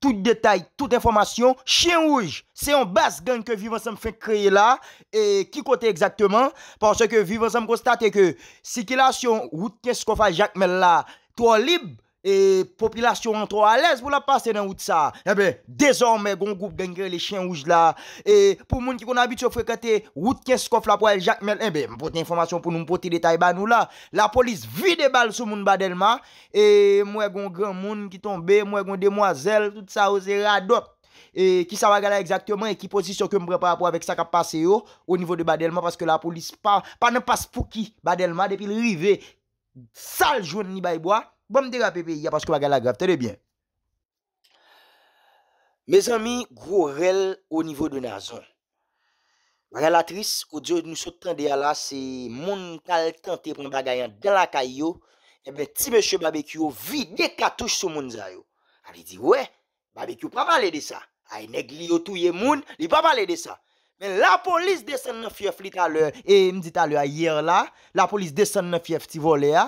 tout detay, tout informasyon, chien ouj, se yon basgan ke vi vansam fe kreye la, e ki kote ekzakteman, panse ke vi vansam konstate ke, si ki la syon wouten skofa jakmel la, to lib E, popilasyon an tro alèz pou la passe nan wout sa. Ebe, eh dezorme gong goup gengrè le chen wouj la. E, pou moun ki kon abit sou frekate, wout kens kof la pou el jakmel. Ebe, eh mpote informasyon pou nou mpote detay ba nou la. La polis vide bal sou moun badelma. E, mwen gong gran moun ki tombe, mwen gong demwazel, tout sa ose radop. E, ki sa wagala exactement, e ki posisyon ke mbre pa apou avèk sa kap pase yo, ou nivou de badelma, paske la polis pa nan pas pou ki badelma, depil rive sal joun ni bayboa, Bon mde gwa pepe, ya paskou bagay la grap, tede byen. Me zami, gro rel o nivou de nazon. Bagay la tris, ou diyo nou sot tan de ala, se moun kal kante pou mbagay an delakay yo, ebe ti meche babekyo, vide katouche sou moun zay yo. A li di, we, babekyo pa pale de sa. A yi negli yo tou ye moun, li pa pale de sa. La polis descen ne fye flik alwè. E mdita lwè yèr lâ, la polis descen ne fye flik ti volè ya.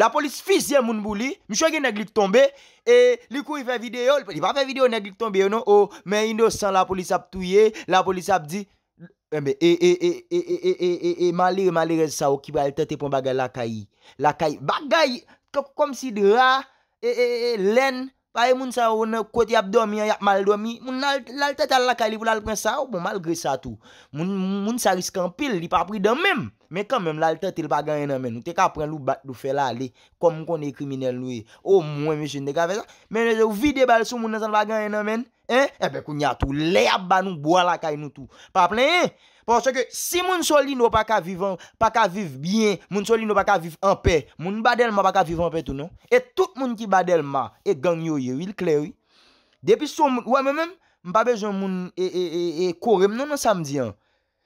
La polis fisye mounboulè, mithyo gen neglik tombe. E likou yon fè videyo, yon pa di va fè videyo neglik tombe. O men inosan la polis ap touye, la polis ap di... Mwenbe, e, e, e, e, e, e, e, e, e, e malire malire sa ou ki baye tate pwn bagay lakayi. Lakayi, bagayi, kom si dra, e, e, e, len... Paye moun sa ou nan kote yap domi, yap mal domi, moun lal tete al lakay li pou lal pren sa ou, bon mal gre sa tou. Moun sa riskan pil, li pa pri dom men. Men kan men lal tete li pa ganye nan men, nou te ka pren lou bat lou fe la li, kom kon e kriminel nou e. Ou mwen mwen jen de ka fe sa, men nou vide bal sou moun nan san pa ganye nan men. Ebe kou nyatou, le ap ba nou bo ala kay nou tou Pa aple e, ponche ke si moun soli nou pa ka vivan, pa ka viv bien Moun soli nou pa ka viv anpe, moun badelman pa ka viv anpe tout nou E tout moun ki badelman e gang yo yo, il kler ou Depi sou moun, wame men, mpa bejoun moun e kore mnen an samdian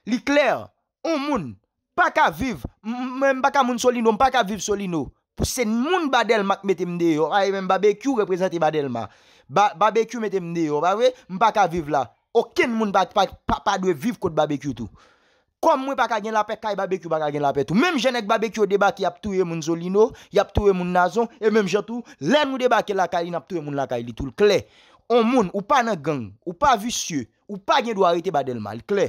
Li kler, ou moun, pa ka viv, mwen pa ka moun soli nou, mpa ka viv soli nou Pou se moun badel mak mete mde yo. A even babekyu reprezenti badel ma. Babekyu mete mde yo. Ba we? Mpa ka vive la. Oken moun pa dwe vive kote babekyu tou. Kom mwen pa ka gen la pek, kay babekyu pa ka gen la pek tou. Mem jen ek babekyu de baki ap touye moun zolino, ap touye moun nazon, e mem jen tou, len ou de baki lakayli ap touye moun lakayli tou. Kle? On moun, ou pa nan gen, ou pa vi sye, ou pa gen dou arite badel mal. Kle?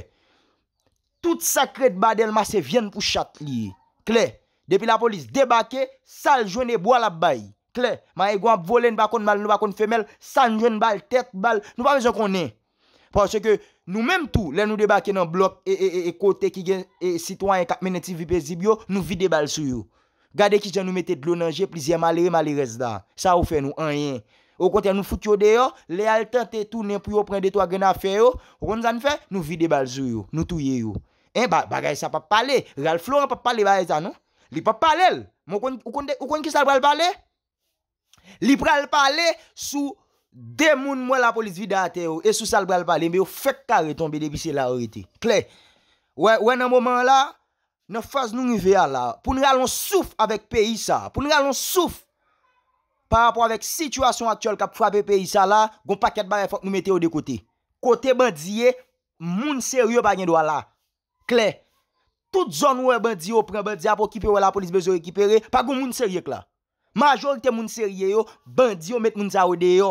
Tout sakre de badel ma se vyen pou chak liye. Kle? Kle Depi la polis, debake, sal jwen e bo la bay. Kle, ma e gwa volen bakon mal nou bakon femel, sal jwen bal, tet bal, nou pa rezon konen. Pwase ke nou menm tou, le nou debake nan blok e, e, e, e kote ki gen, e sitwanyen kap meneti vipen zibyo, nou vide bal sou yo. Gade ki jan nou mette dlo nanje, plizye malere malere zda. Sa ou fe nou anyen. Ou konten nou fout yo deyo, le al tenten tou nen pou yo prende to a grenan feyo, ou konen zan fe, nou vide bal sou yo, nou touye yo. En eh, bagay sa pa pale, real flou an pa pale bagay sa nou. Li pa pale l, mwen kon ki salbrel pale? Li prel pale sou demoun mwen la polis vide a te ou, e sou salbrel pale, mwen ou fek kare tombe debise la orite. Kle, wè nan moman la, nan faz nou ny vea la, pou nou ralonsouf avèk peyi sa, pou nou ralonsouf par apò avèk situasyon atyol kap fwape peyi sa la, goun paket bare fok nou mete ou de kote. Kote bandziye, moun seryo bagnen do a la. Kle, Kle, Tout zon wè bandi yo pren, bandi a pou kipe wè la polis bezo rekipere, pa goun moun serye kla. Majorite moun serye yo, bandi yo met moun zawode yo.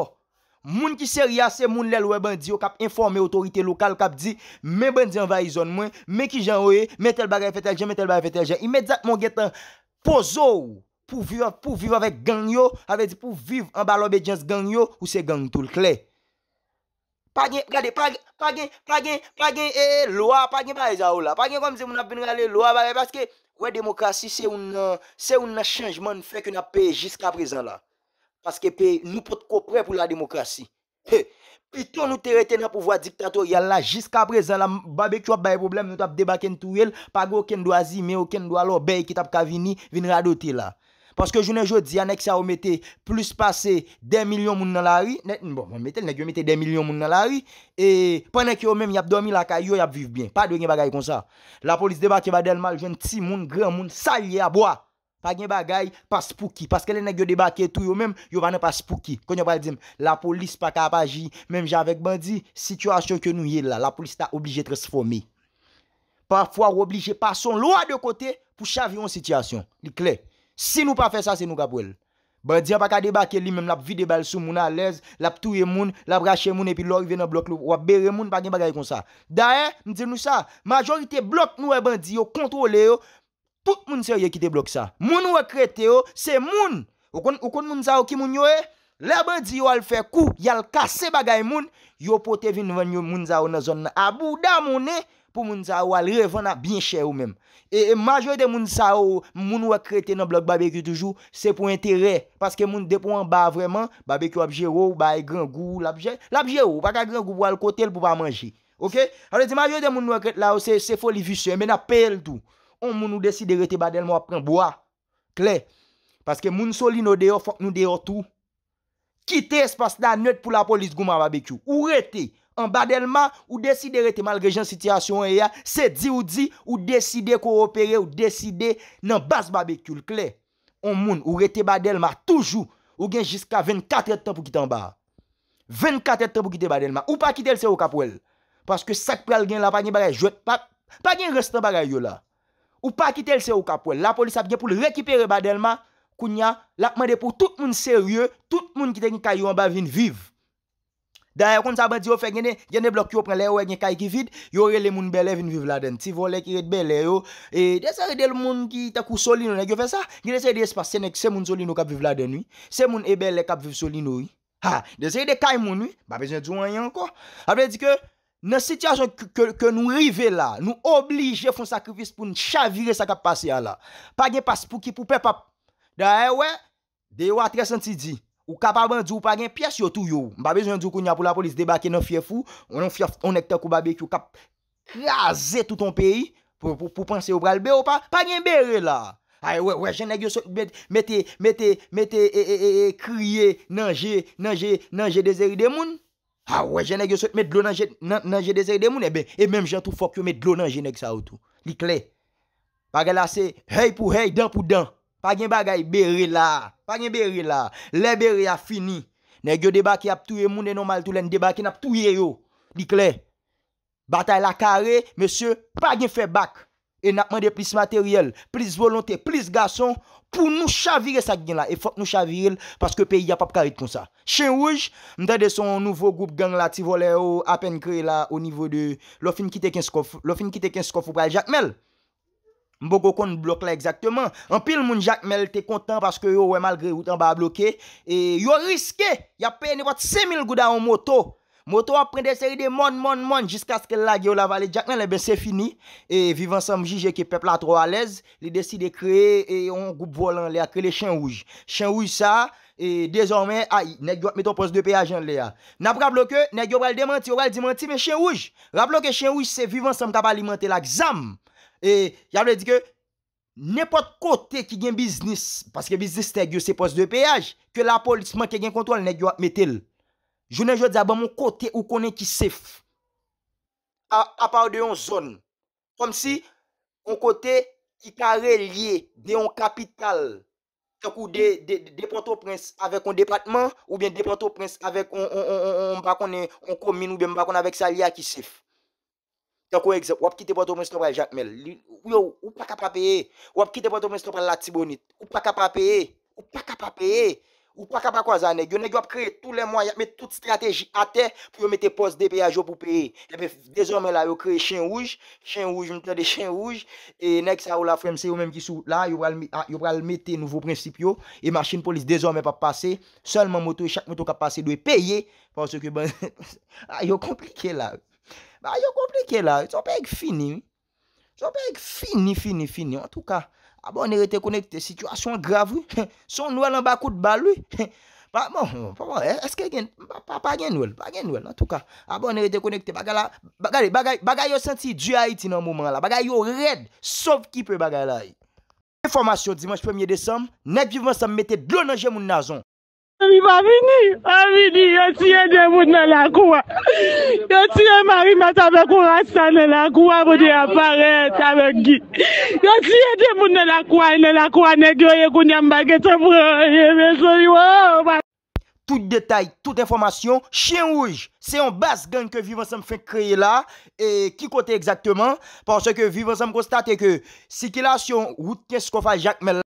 Moun ki serye a se moun lèl wè bandi yo kap informe otorite lokal kap di, men bandi an vayi zon mwen, men ki jan wè, men tel bagay feteljen, men tel bagay feteljen. Imediat moun getan pozo pou viv avèk gang yo, avè di pou viv an balon bejans gang yo, ou se gang tout l kley. Pa gen, gade, pa gen, pa gen, pa gen, ee, ee, eh, eh, loa, pa gen pa e za ou la, pa gen kwa mse moun ap vinra le loa ba re, paske, we, demokrasi, se un, se un chanjman fèk yon ap peye jiska prezan la. Paske peye, nou pot kopre pou la demokrasi. Pe, pi ton nou te reten a pouvoa diktato, yal la jiska prezan la, babek chwa baye problem, yon tap debaken tou el, pa gen oken do azi, men oken do alo, beye ki tap kavini, vinra do te la. Paske jounen jodi, anek sa omete plus pase den milyon moun nan la ri. Bon, omete, anek yo omete den milyon moun nan la ri. E, panen ki yo menm yap dormi la ka, yo yap viv bien. Pa de gen bagay kon sa. La polis debake va del mal, jwen ti moun, gran moun, salye a boa. Pa gen bagay pa spouki. Paske anek yo debake tou yo menm, yo vane pa spouki. Kon yo bal di, la polis pa kapaji, menm javek bandi, situasyon ke nou ye la. La polis ta obligé transformé. Parfois ou obligé, pason loa de kote pou chavi yon situasyon. Di klek. Si nou pa fè sa, se nou kapwèl. Bandi apakade bakè li, mèm lap vide bal sou moun alèz, lap touye moun, lap rachè moun, epi lor vè nan blok lou, wap bère moun pa gen bagay kon sa. Daè, mdè nou sa, majorite blok nou e bandi yo kontrole yo, pou moun se yè ki te blok sa. Moun wè e kretè yo, se moun, wakon moun zao ki moun yo e, lè bandi yo al fè kou, yal kase bagay moun, yo pote vin ven yo moun zao nan zon nan abou, da moun e, Moun sa ou al revan na bien chè ou men E, e majo de moun sa ou Moun wak krete nan blok bbq toujou Se pou entere Paske moun depou an ba vreman Bbq wap jè ou, baye gran gou Lap jè ou, baka gran gou wal kote l pou ba manjè Ok? A le di majo de moun wak krete la ou se folifisyon Men apel tou On moun ou desi de rete badel mou apren Boa, kle Paske moun soli nou deyo, fok nou deyo tou Kite espas nan net pou la polis gouman bbq Ou rete An badelman ou deside rete malrejean sityasyon e ya, se di ou di ou deside koopere ou deside nan bas babekyoul kle. On moun ou rete badelman toujou ou gen jiska 24 etan pou kitan ba. 24 etan pou kitan badelman ou pa kitel se ou kapwel. Paske sak pral gen la pa gen bagay jwet pap, pa gen restan bagay yo la. Ou pa kitel se ou kapwel. La polis ap gen pou l rekipere badelman kou nya lakman de pou tout moun serye, tout moun ki ten kayo an ba vin viv. Da e kon sa ba di yo fe, gen e, e blok yo pre le yo e gen kay ki vid, yo re le moun bele vin viv la den. Ti vo le ki ret bele yo, e de sa re de l moun ki takou solino, ne gen fe sa, gen de sa re de espasyen ek se moun solino kap viv la den yi, se moun e bele kap viv solino yi. Ha, de sa re de kay moun yi, ba bezen djouan yi anko, apre di ke, nan sityasyon ke nou rive la, nou oblige fon sakrifis pou nou chavire sa kap pase ya la, pa gen pase pou ki pou pe pap. Da e we, de yo atre senti di. Ou kap avan djou pa gen pyes yo tou yo. Mbabe zyon djou kou nyapou la polis debake nan fyefou. Ou nan fyefou, on ekte kou mbabe ki ou kap kreaze touton peyi. Pou panse ou bralbe ou pa gen bere la. A wejene gyo sot mette, mette, mette, e, e, e, kriye nanje, nanje, nanje dezeri de moun. A wejene gyo sot mette blo nanje, nanje dezeri de moun. E menm jantou fok yo mette blo nanje nek sa ou tou. Li kle. Pa gen la se, hey pou hey, dan pou dan. Pa gen bagay beri la, pa gen beri la, le beri a fini. Ne gyo debaki ap touye mounen normal toulen, debaki nap touye yo. Nikle, batay la kare, mese, pa gen fe bak. E napman de plis materyel, plis volante, plis gason, pou nou chavire sa gen la. E fok nou chavire, paske peyi ap ap karit kon sa. Che wouj, mtade son nouvo goup gang la, ti vole yo, apen kre la, o nivou de, lo fin kite kens kofu, lo fin kite kens kofu pral jakmel. Mbo koko nou blok la ekzakteman. An pil moun jakmel te kontan paske yo wè malgre woutan ba blokè. Yo riske, ya peye ni vat se mil gouda an moto. Moto wap pren de seri de mon, mon, mon jiska skè la eh ge ou la valè jakmel, e ben se fini. Vivans am jije ki pepla tro alèz, li desi de kre yon goup volan lè, kre le chen wouj. Chen wouj sa, e dezormen, ay, nek yo wap meton pos de peyajan lè ya. Napra blokè, nek yo wèl demanti, wèl dimanti, men chen wouj. Rablo ke chen w E yalde di ke, nepot kote ki gen biznis, paske biznis te gyo se pos de peyaj, ke la polisman ki gen kontrol ne gyo apmetel. Jounen jwa di a, ba moun kote ou konen ki sef, a par de yon zon. Kom si, yon kote, yi ka relye de yon kapital, kakou de deproto prins avek yon departman, ou bien deproto prins avek yon komine, ou bien bakon avek sa liya ki sef. Yon kon eksept, wap kite poto mwen stopal jatmel. Ou yo, ou pa ka pa peye. Wap kite poto mwen stopal la tibonit. Ou pa ka pa peye. Ou pa ka pa peye. Ou pa ka pa kwa zaneg. Yon neg yo ap kreye tout le mwen, yon met tout strategi ate, pou yo mette poste de peye ajo pou peye. E dezormen la yo kreye chen rouj. Chen rouj, mwen kreye de chen rouj. E neg sa ou la fremse yo menm ki sou la, yo pral mette nouvo princip yo. E machin polis dezormen pa pase. Solman moto, chak moto ka pase, doye peye. Fonsen ki bon Ba yo komplike la, so pe ek fini. So pe ek fini, fini, fini. En tout ka, abon ah e rete konekte, situasyon gravou, son nou alan bakout balou. Pa moun, pa moun, eske gen, pa gen nou el, pa gen nou el. En tout ka, abon e rete konekte, baga yo senti djia iti nan mouman la, baga yo red, sop kipe baga la. Informasyon, dimanche 1e desem, net vivan sa mwete blonanje moun nazon. Avini, avini, yo tiye demoun nan lakouwa, yo tiye marima tabe kou asan nan lakouwa pou di apare tabe gi, yo tiye demoun nan lakouwa, nan lakouwa nekyo ye kou nyambage te vre, ye me sou yuwa. Oh, tout detay, tout informasyon, chen ouj, se yon bas gang ke vivan se m fe kreye la, ki kote exakteman, pan se ke vivan se m konstate ke, si ki la syon, wout kes kofa jak men la,